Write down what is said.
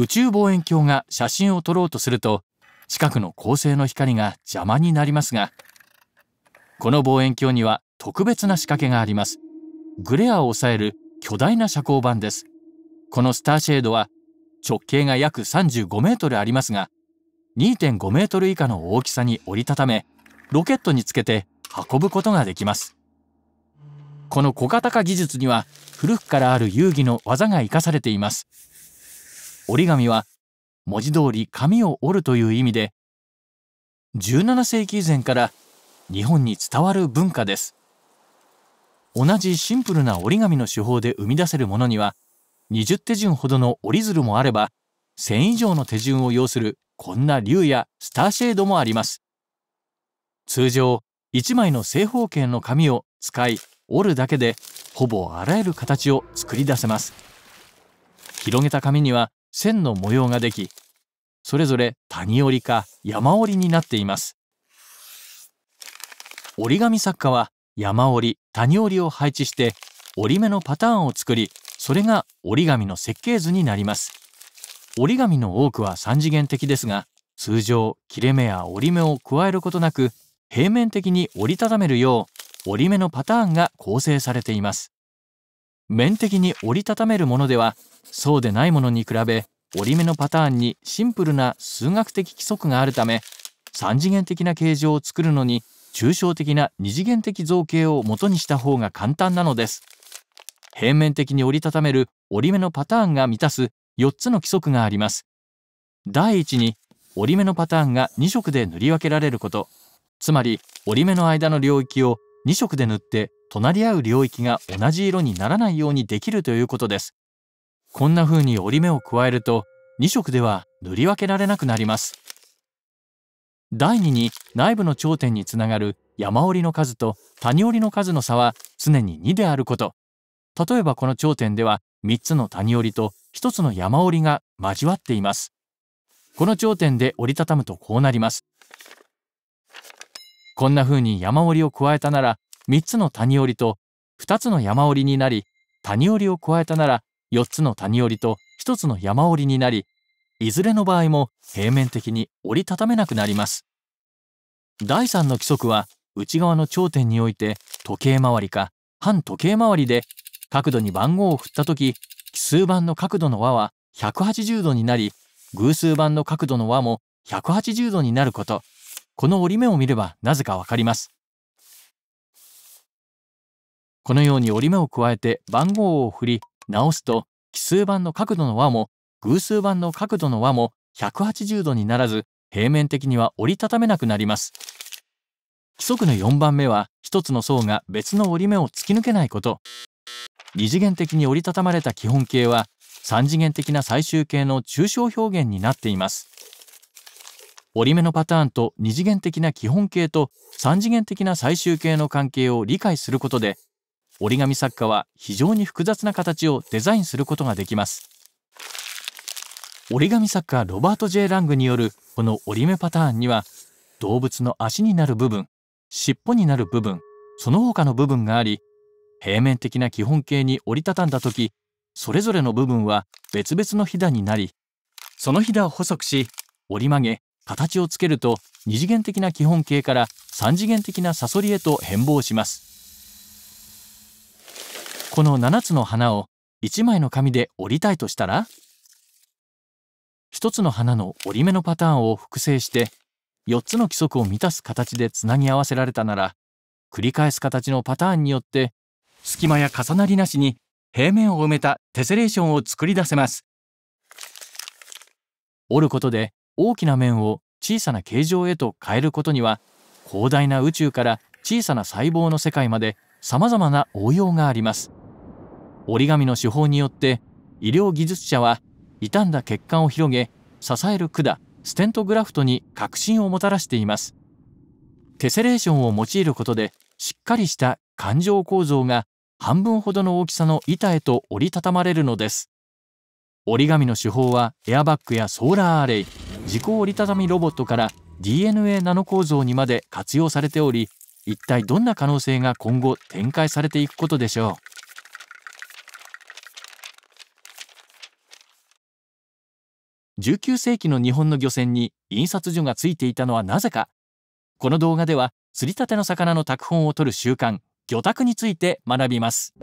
宇宙望遠鏡が写真を撮ろうとすると近くの恒星の光が邪魔になりますがこの望遠鏡には特別な仕掛けがありますグレアを抑える巨大な遮光板ですこのスターシェードは直径が約35メートルありますが2.5メートル以下の大きさに折りたためロケットにつけて運ぶことができますこの小型化技術には古くからある遊戯の技が生かされています折り紙は文字通り紙を折るという意味で17世紀以前から日本に伝わる文化です同じシンプルな折り紙の手法で生み出せるものには20手順ほどの折り鶴もあれば1000以上の手順を要するこんな竜やスターシェードもあります通常1枚の正方形の紙を使い折るだけでほぼあらゆる形を作り出せます広げた紙には線の模様ができそれぞれ谷折りか山折りになっています折り紙作家は山折り谷折りを配置して折り目のパターンを作りそれが折り紙の設計図になります折り紙の多くは三次元的ですが通常切れ目や折り目を加えることなく平面的に折りたためるよう折り目のパターンが構成されています面的に折りたためるものではそうでないものに比べ折り目のパターンにシンプルな数学的規則があるため3次元的な形状を作るのに抽象的な二次元的造形を元にした方が簡単なのです平面的に折りたためる折り目のパターンが満たす4つの規則があります第一に折り目のパターンが2色で塗り分けられることつまり折り目の間の領域を2色で塗って隣り合う領域が同じ色にならないようにできるということですこんな風に折り目を加えると2色では塗り分けられなくなります第2に内部の頂点につながる山折りの数と谷折りの数の差は常に2であること例えばこの頂点では3つの谷折りと1つの山折りが交わっていますこの頂点で折りたたむとこうなりますこんな風に山折りを加えたなら3つの谷折りと2つの山折りになり谷折りを加えたなら四つの谷折りと一つの山折りになりいずれの場合も平面的に折りたためなくなります第三の規則は内側の頂点において時計回りか反時計回りで角度に番号を振った時奇数番の角度の和は180度になり偶数番の角度の和も180度になることこの折り目を見ればなぜかわかりますこのように折り目を加えて番号を振り直すと奇数版の角度の和も偶数版の角度の和も180度にならず平面的には折りたためなくなります規則の4番目は1つの層が別の折り目を突き抜けないこと二次元的に折りたたまれた基本形は3次元的な最終形の抽象表現になっています折り目のパターンと二次元的な基本形と3次元的な最終形の関係を理解することで折り紙作家は非常に複雑な形をデザインすることができます折り紙作家ロバート・ J・ ラングによるこの折り目パターンには動物の足になる部分尻尾になる部分その他の部分があり平面的な基本形に折りたたんだ時それぞれの部分は別々のひだになりそのひだを細くし折り曲げ形をつけると二次元的な基本形から三次元的なサソリへと変貌しますこの7つの花を1枚の紙で折りたいとしたら1つの花の折り目のパターンを複製して4つの規則を満たす形でつなぎ合わせられたなら繰り返す形のパターンによって隙間や重なりなしに平面を埋めたテセレーションを作り出せます折ることで大きな面を小さな形状へと変えることには広大な宇宙から小さな細胞の世界まで様々な応用があります折り紙の手法によって医療技術者は傷んだ血管を広げ支える管ステントグラフトに革新をもたらしていますテセレーションを用いることでしっかりした環状構造が半分ほどの大きさの板へと折りたたまれるのです折り紙の手法はエアバッグやソーラーアレイ自己折りたたみロボットから DNA ナノ構造にまで活用されており一体どんな可能性が今後展開されていくことでしょう19世紀の日本の漁船に印刷所がついていたのはなぜかこの動画では釣りたての魚の拓本を取る習慣魚拓について学びます